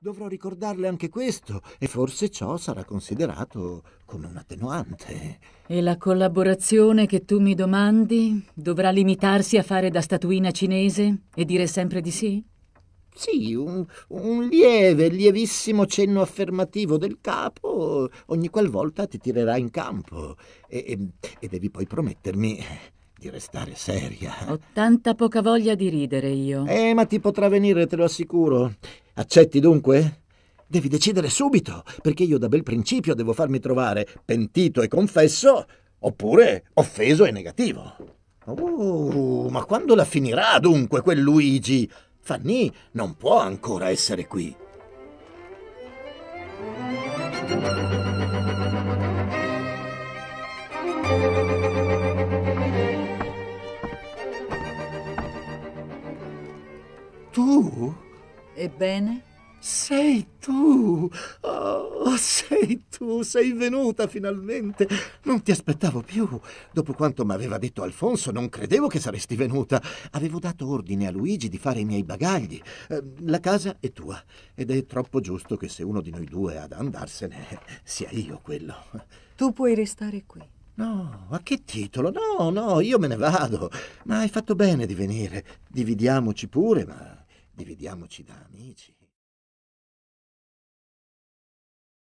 Dovrò ricordarle anche questo e forse ciò sarà considerato come un attenuante. E la collaborazione che tu mi domandi dovrà limitarsi a fare da statuina cinese e dire sempre di sì? Sì, un, un lieve, lievissimo cenno affermativo del capo ogni qualvolta ti tirerà in campo e, e, e devi poi promettermi di restare seria. Ho tanta poca voglia di ridere io. Eh, ma ti potrà venire, te lo assicuro. Accetti dunque? Devi decidere subito, perché io da bel principio devo farmi trovare pentito e confesso, oppure offeso e negativo. Uh, ma quando la finirà dunque quel Luigi? Fanny non può ancora essere qui. Tu? Ebbene? Sei tu! Oh, sei tu! Sei venuta finalmente! Non ti aspettavo più. Dopo quanto mi aveva detto Alfonso, non credevo che saresti venuta. Avevo dato ordine a Luigi di fare i miei bagagli. Eh, la casa è tua ed è troppo giusto che se uno di noi due ha da andarsene, sia io quello. Tu puoi restare qui. No, a che titolo? No, no, io me ne vado. Ma hai fatto bene di venire. Dividiamoci pure, ma dividiamoci da amici.